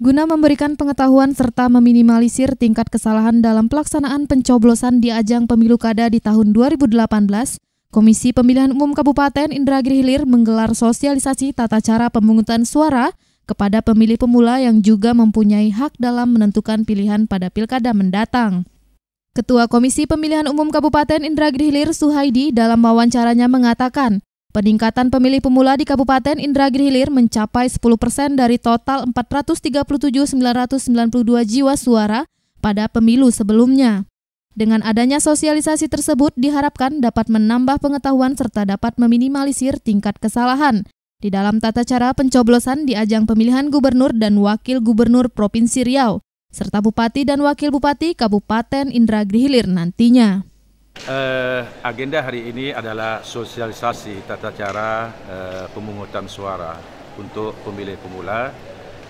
Guna memberikan pengetahuan serta meminimalisir tingkat kesalahan dalam pelaksanaan pencoblosan di ajang pemilu kada di tahun 2018, Komisi Pemilihan Umum Kabupaten Indragiri Hilir menggelar sosialisasi tata cara pemungutan suara kepada pemilih pemula yang juga mempunyai hak dalam menentukan pilihan pada pilkada mendatang. Ketua Komisi Pemilihan Umum Kabupaten Indragiri Hilir Suhaidi dalam wawancaranya mengatakan, Peningkatan pemilih pemula di Kabupaten Indragiri Hilir mencapai 10 persen dari total 437.992 jiwa suara pada pemilu sebelumnya. Dengan adanya sosialisasi tersebut diharapkan dapat menambah pengetahuan serta dapat meminimalisir tingkat kesalahan di dalam tata cara pencoblosan di ajang pemilihan gubernur dan wakil gubernur Provinsi Riau, serta bupati dan wakil bupati Kabupaten Indragiri Hilir nantinya. Uh, agenda hari ini adalah sosialisasi tata cara uh, pemungutan suara untuk pemilih pemula,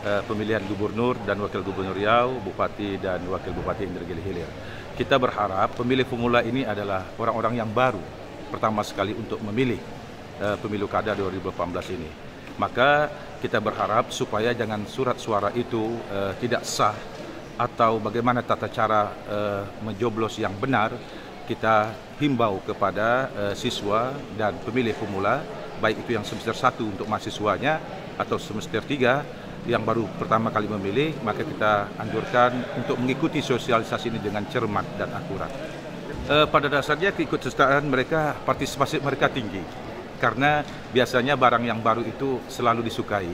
uh, pemilihan gubernur dan wakil gubernur Riau, bupati dan wakil bupati Indragiri Hilir. Kita berharap pemilih pemula ini adalah orang-orang yang baru pertama sekali untuk memilih uh, pemilu kada 2018 ini. Maka kita berharap supaya jangan surat suara itu uh, tidak sah atau bagaimana tata cara uh, menjoblos yang benar kita himbau kepada uh, siswa dan pemilih pemula baik itu yang semester 1 untuk mahasiswanya atau semester 3 yang baru pertama kali memilih maka kita anjurkan untuk mengikuti sosialisasi ini dengan cermat dan akurat. E, pada dasarnya ikut keikutsertaan mereka partisipasi mereka tinggi karena biasanya barang yang baru itu selalu disukai.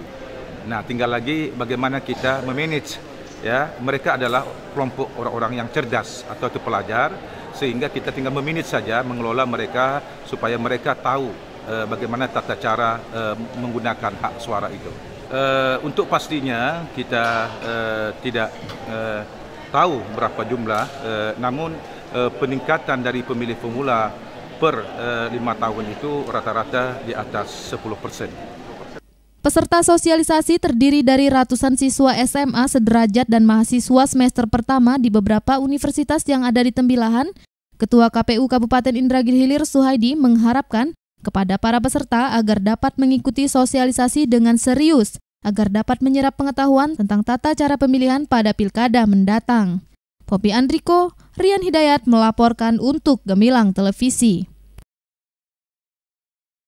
Nah, tinggal lagi bagaimana kita memanage ya mereka adalah kelompok orang-orang yang cerdas atau pelajar sehingga kita tinggal meminit saja mengelola mereka supaya mereka tahu eh, bagaimana tata cara eh, menggunakan hak suara itu. Eh, untuk pastinya kita tidak tahu berapa jumlah, namun peningkatan dari pemilih pemula per lima tahun itu rata-rata di atas 10 persen. Peserta sosialisasi terdiri dari ratusan siswa SMA sederajat dan mahasiswa semester pertama di beberapa universitas yang ada di Tembilahan Ketua KPU Kabupaten Indragiri Hilir Suhaidi mengharapkan kepada para peserta agar dapat mengikuti sosialisasi dengan serius agar dapat menyerap pengetahuan tentang tata cara pemilihan pada pilkada mendatang. Popi Andriko, Rian Hidayat melaporkan untuk Gemilang Televisi.